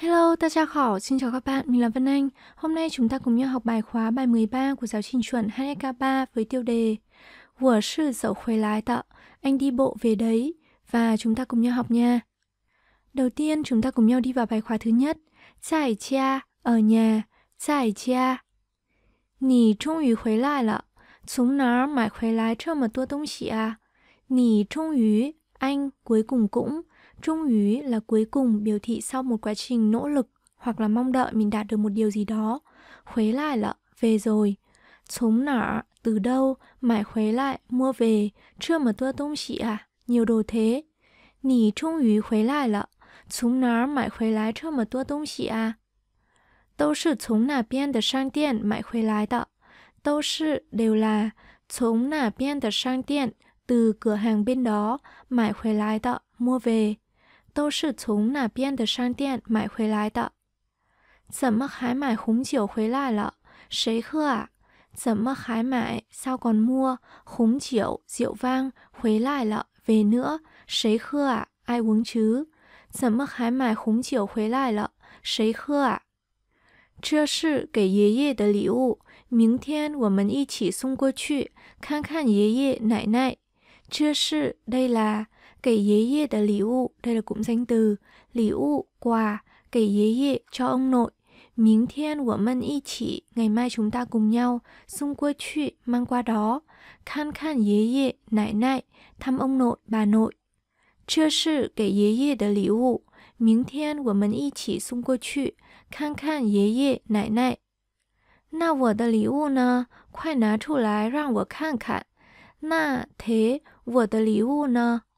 Hello, ta chào khỏ, xin chào các bạn, mình là Vân Anh. Hôm nay chúng ta cùng nhau học bài khóa bài 13 của giáo trình chuẩn 2K3 với tiêu đề Wǒ shì dǒu huì lái tợ, anh đi bộ về đấy và chúng ta cùng nhau học nha. Đầu tiên, chúng ta cùng nhau đi vào bài khóa thứ nhất, Zài cha ở nhà, Zài cha. Nì trung yu huì lại lợ, chúng nó mãi huì lái cho mà tua tông xỉ à. Nì trung yu, anh cuối cùng cũng, Trung úy là cuối cùng biểu thị sau một quá trình nỗ lực hoặc là mong đợi mình đạt được một điều gì đó. Khuấy lại là về rồi. Chống nở từ đâu mãi khuấy lại mua về chưa mà tua tông chị à nhiều đồ thế nỉ trung úy khuấy lại là chúng nó mãi khuấy lại chưa mà tua tông chị à đâu sự chống nả biên được sang điện mãi khuấy lại đó đâu sự đều là chống nả biên được sang điện từ cửa hàng bên đó mãi khuấy lại đó mua về 都是从那边的商店买回来的？怎么还买红酒回来了？谁喝啊？怎么还买？sau c 酒 n mua 了？ú n v n i n a 谁喝啊？i w a n t c o 怎么还买红酒回来了？谁喝啊？这是给爷爷的礼物，明天我们一起送过去，看看爷爷奶奶。这是对啦。给爷爷的礼物，đây là cụm danh từ, 礼物 quà, 给爷爷 cho ông nội. Miếng thiên của mân y chỉ, ngày mai chúng ta cùng nhau, xung qua 去, mang qua đó. Khan khan yế yế, nại nại, thăm ông nội, bà nội. Chưa sự kể yế yế đã lý vụ, miếng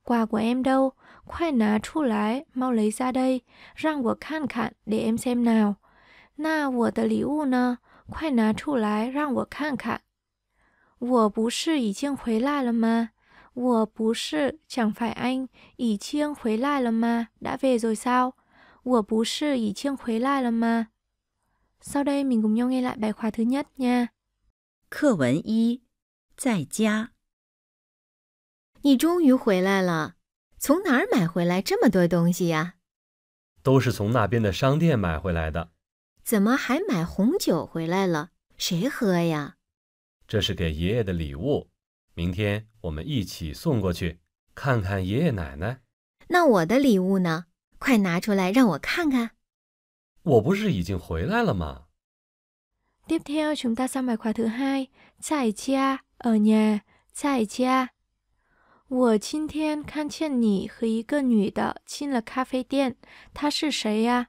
Quà của em đâu? Khoai ná chu lái, mau lấy ra đây, răng của khan khạn để em xem nào. Na vừa tờ lý u nơ, khoai ná chu lái, răng của khan khạn. 我不是已经回来了吗？我不是 chẳng phải anh 已经回来了吗 đã về rồi sao? 我不是已经回来了吗 Sau đây mình cùng nhau nghe lại bài khóa thứ nhất nha. tại gia. 你终于回来了，从哪儿买回来这么多东西呀？都是从那边的商店买回来的。怎么还买红酒回来了？谁喝呀？这是给爷爷的礼物，明天我们一起送过去，看看爷爷奶奶。那我的礼物呢？快拿出来让我看看。我不是已经回来了吗？Tiếp theo chúng ta sẽ mài quà thứ hai, trải tra ở nhà, trải tra. 我今天看见你和一个女的进了咖啡店，她是谁呀？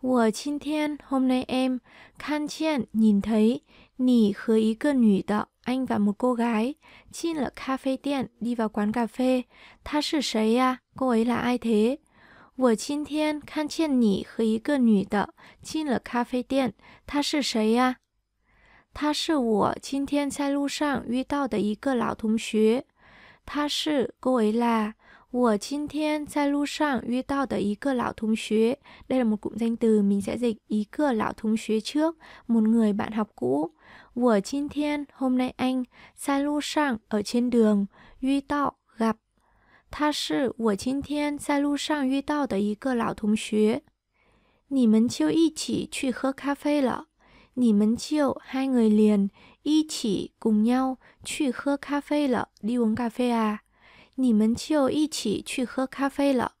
我今天 h o m nay em 看见 n 睇你和一个女的 I'm g o n n a go ô gái 进了咖啡店你 i vào q 她是谁呀？各位来挨贴。我今天看见你和一个女的进了咖啡店，她是谁呀？她是我今天在路上遇到的一个老同学。他是哥维拉，我今天在路上遇到的一个老同学。Đây là một cụm danh từ mình sẽ dịch một 老同学 trước một người bạn học cũ. Vừa trên thiên hôm nay anh s a l u s a n ở trên đường duy tọt gặp. 他是我今天在路上遇到的一个老同学。你们就一起去喝咖啡了。你们就 hai người liền y chỉ cùng nhau 去喝咖啡了，đi uống cà phê à？你们就一起去喝咖啡了。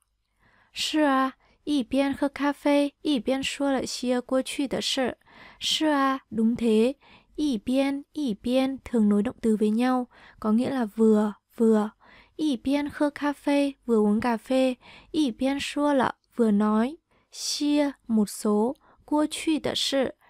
是啊，一边喝咖啡一边说了些过去的事。是啊，đúng thế。一边一边 thường nối động từ với nhau, có nghĩa là vừa vừa. 一边喝咖啡 vừa uống cà phê, 一边说了 vừa nói, xia một số, qua 去的事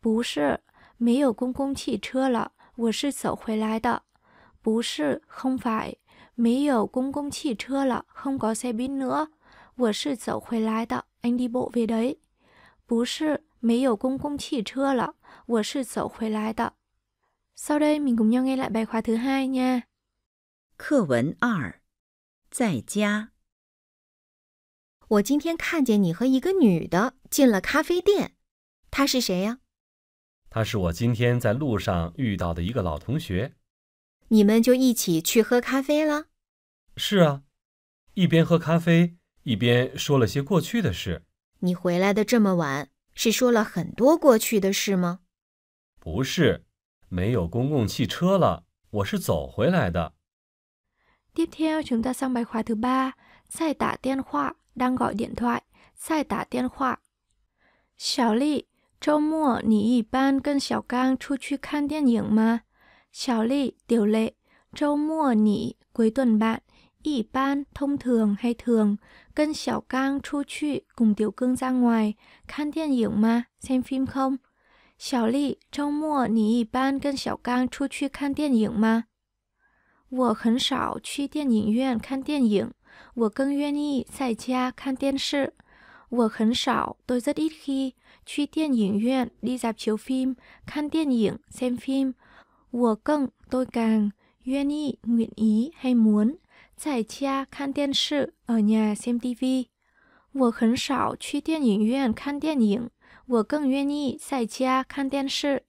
不是，没有公共汽车了，我是走回来的。不是，h 没有公共汽车了，không e b n a 我是走回来的，anh đ bộ v i d 不是，没有公共汽车了，我是走回来的。sau đây mình cùng nhau nghe lại bài khóa thứ hai nha. 课文二，在家。我今天看见你和一个女的进了咖啡店，她是谁呀？他是我今天在路上遇到的一个老同学你们就一起去喝咖啡了是啊一边喝咖啡一边说了些过去的事你回来的这么晚是说了很多过去的事吗不是没有公共汽车了我是走回来的再打电话蛋糕点再打电话小丽周末你一般跟小刚出去看电影吗？小丽，丢了，周末你归顿班一般通常还通跟小刚出去，跟丢跟小刚出去，跟小小刚小刚跟小刚出去，跟小刚出去，跟小去，跟小去，跟小刚出去，跟小刚出去，Work 很少, tôi rất ít khi truy tiên 影 viện, đi dạp chiếu phim, 看电影, xem phim. Work 更, tôi càng, 愿意, nguyện ý hay muốn. ở nhà xem TV. Work 很少去电影院看电影，我更愿意在家看电视。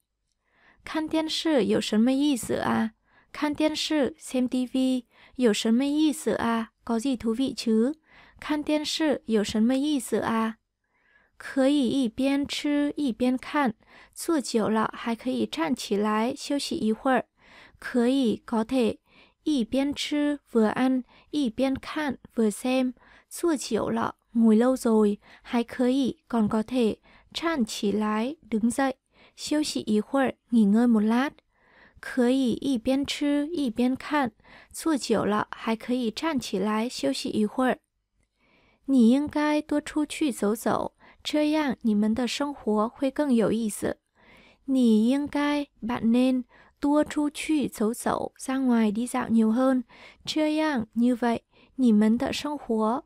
看电视有什么意思啊？看电视 xem TV 有什么意思啊？có à? gì thú vị chứ？看电视有什么意思啊？可以一边吃一边看，坐久了还可以站起来休息一会儿。可以搞 ó 一边吃 vừa n 一边看 vừa x e 坐久了 n g ồ 还可以 c 搞 n 站起来 ạ 在休息一会儿你饿 h 啦？可以一边吃一边看，坐久了还可以站起来休息一会儿。你应该多出去走走，这样你们的生活会更有意思。你应该 bạn nên tua chu truy xấu xấu ra ngoài đi dạo nhiều hơn. như vậy, nhỉ mấn tợ sông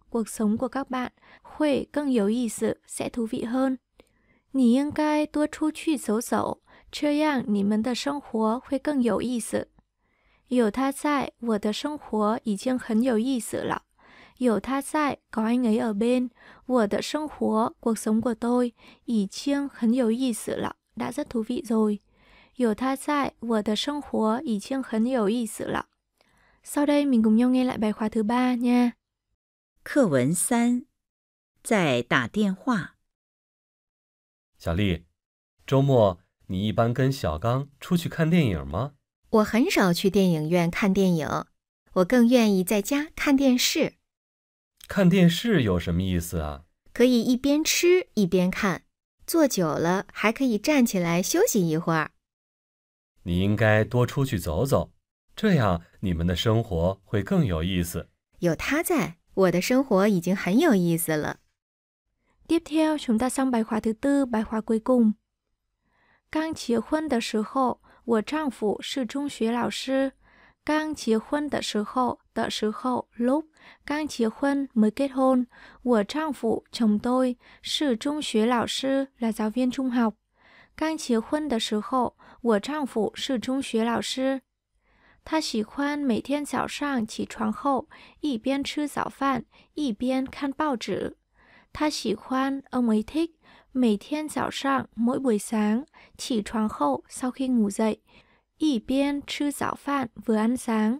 cuộc sống của các bạn, huệ cưng yếu ý sự sẽ thú vị hơn. Nhỉ yên cai tua chu truy xấu xấu, chưa yang nhỉ mấn tợ sông húa huệ cưng yếu ý sự. Yếu tha tại, wǒ de shēng huǒ yī jiāng hěn you yī sự lǎo. 有他在，có anh ấy ở bên. Của tợ sinh hoạt, cuộc sống của tôi, ý chiêng hấn yếu ý sự lạ, đã rất thú vị rồi. Hiểu tha tại, của tợ sinh hoạt, ý chiêng hấn yếu ý sự lạ. Sau đây mình cùng nhau nghe lại bài khóa thứ ba nha. 课文三，在打电话。小丽，周末你一般跟小刚出去看电影吗？我很少去电影院看电影，我更愿意在家看电视。看电视有什么意思啊？可以一边吃一边看，坐久了还可以站起来休息一会儿。你应该多出去走走，这样你们的生活会更有意思。有他在，我的生活已经很有意思了。Tiếp theo chúng ta sang bài hóa thứ tư, bài hóa cuối cùng. 的时候，我丈夫是中学老师。刚结婚的时候。tợ sứ khẩu lúc Cang chia Khuân mới kết hôn, của trang phụ chồng tôi, sử trung 学老师 là giáo viên trung học. Cang Chiếu Khuân đã sứ khẩu, của trang phụ sử trung 学老师. Ta chỉ khoan mấy thiên giáo sang chỉ choáng khẩu, y biên chư giáo phạn, y biên khăn bao chữ. Ta chỉ khoan, ông ấy thích, mấy thiên giáo sang mỗi buổi sáng, chỉ choáng khẩu sau khi ngủ dậy, y biên chư giáo phạn vừa ăn sáng,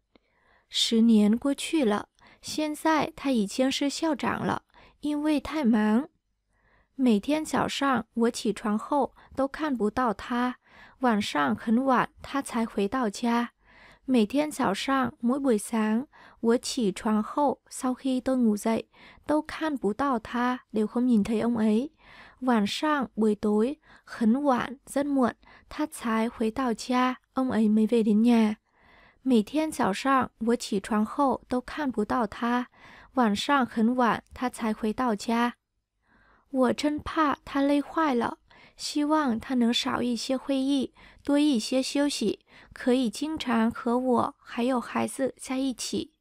十年过去了现在他已经是校长了因为太忙每天早上我起床后都看不到他晚上很晚他才回到家每天早上每每想我起床后稍黑灯我在都看不到他留空明天嗯诶晚上回怼很晚真晚他才回到家嗯诶没被人家每天早上我起床后都看不到他，晚上很晚他才回到家。我真怕他累坏了，希望他能少一些会议，多一些休息，可以经常和我还有孩子在一起。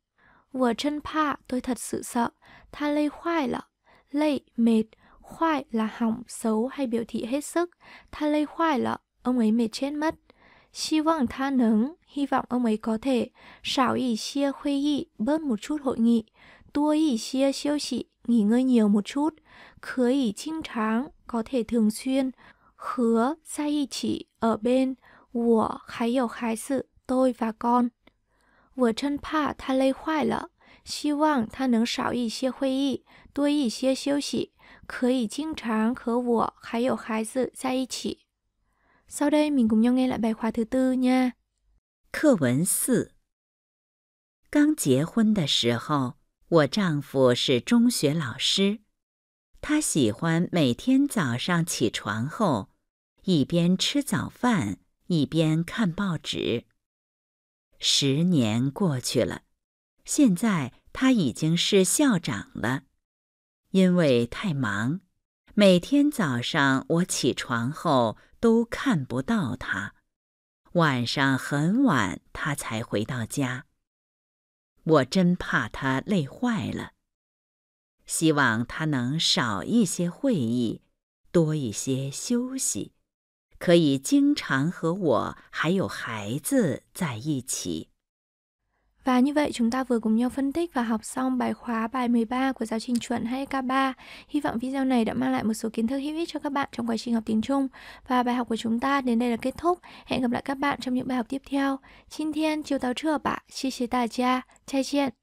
我真怕，对他 i t 他累坏了，累，mệt，坏 là hỏng x ấ h y b i u t h s 他累坏了，o n g y m i d c h t mất，希望他能。hy vọng ông ấy có thể xảo ý xia khuê ý bớt một chút hội nghị, tua ý xia siêu trị nghỉ ngơi nhiều một chút, khứa ý chinh tráng có thể thường xuyên, khứa sai ý chỉ ở bên, của khái hiểu khái sự tôi và con. Vừa chân pa tha lây khoai lỡ, hy vọng tha nâng xảo ý xia khuê ý, tua ý xia siêu trị, khứa ý chinh tráng khứa của khái hiểu khái sự sai ý chỉ. Sau đây mình cùng nhau nghe lại bài khóa thứ tư nha. 课文四。刚结婚的时候，我丈夫是中学老师，他喜欢每天早上起床后，一边吃早饭，一边看报纸。十年过去了，现在他已经是校长了。因为太忙，每天早上我起床后都看不到他。晚上很晚，他才回到家。我真怕他累坏了。希望他能少一些会议，多一些休息，可以经常和我还有孩子在一起。Và như vậy chúng ta vừa cùng nhau phân tích và học xong bài khóa bài 13 của giáo trình chuẩn 2K3. E Hy vọng video này đã mang lại một số kiến thức hữu ích cho các bạn trong quá trình học tiếng Trung. Và bài học của chúng ta đến đây là kết thúc. Hẹn gặp lại các bạn trong những bài học tiếp theo. Xin thiên, chiều Táo trưa bạ, chi chế tà cha, chai chiện.